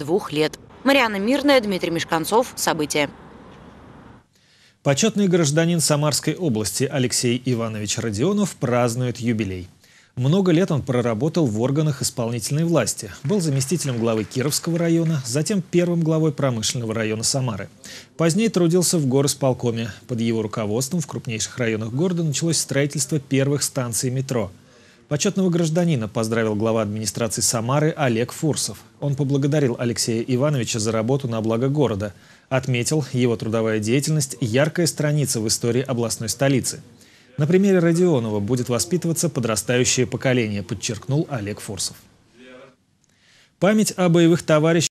двух лет. Марьяна Мирная, Дмитрий Мешканцов. События. Почетный гражданин Самарской области Алексей Иванович Родионов празднует юбилей. Много лет он проработал в органах исполнительной власти. Был заместителем главы Кировского района, затем первым главой промышленного района Самары. Позднее трудился в горосполкоме. Под его руководством в крупнейших районах города началось строительство первых станций метро – Почетного гражданина поздравил глава администрации Самары Олег Фурсов. Он поблагодарил Алексея Ивановича за работу на благо города. Отметил, его трудовая деятельность – яркая страница в истории областной столицы. На примере Родионова будет воспитываться подрастающее поколение, подчеркнул Олег Фурсов. Память о боевых товарищах